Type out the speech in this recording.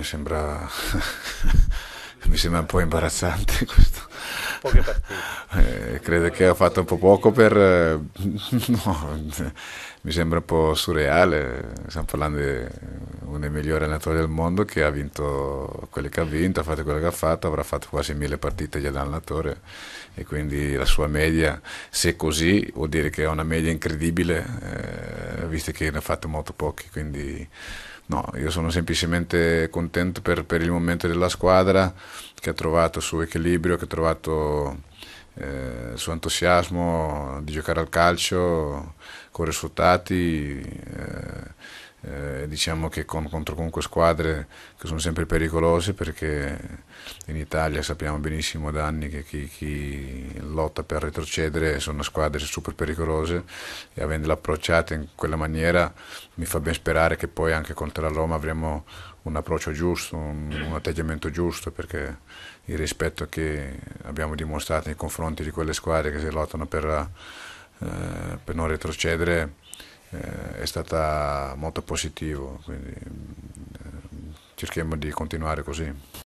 mi sembra, mi sembra un po' imbarazzante questo. Poche partite. Eh, crede che ha fatto un po' poco per... Eh, no, mi sembra un po' surreale, stiamo parlando di uno dei migliori allenatori del mondo che ha vinto quelle che ha vinto, ha fatto quello che ha fatto, avrà fatto quasi mille partite già da allenatore e quindi la sua media, se è così, vuol dire che ha una media incredibile. Eh, eh, visto che ne ho fatte molto pochi, quindi no, io sono semplicemente contento per, per, il momento della squadra che ha trovato il suo equilibrio, che ha trovato eh, il suo entusiasmo di giocare al calcio con risultati eh, diciamo che con, contro comunque squadre che sono sempre pericolose perché in Italia sappiamo benissimo da anni che chi, chi lotta per retrocedere sono squadre super pericolose e avendole approcciate in quella maniera mi fa ben sperare che poi anche contro la Roma avremo un approccio giusto, un, un atteggiamento giusto perché il rispetto che abbiamo dimostrato nei confronti di quelle squadre che si lottano per, eh, per non retrocedere eh, è stata molto positivo, quindi eh, cerchiamo di continuare così.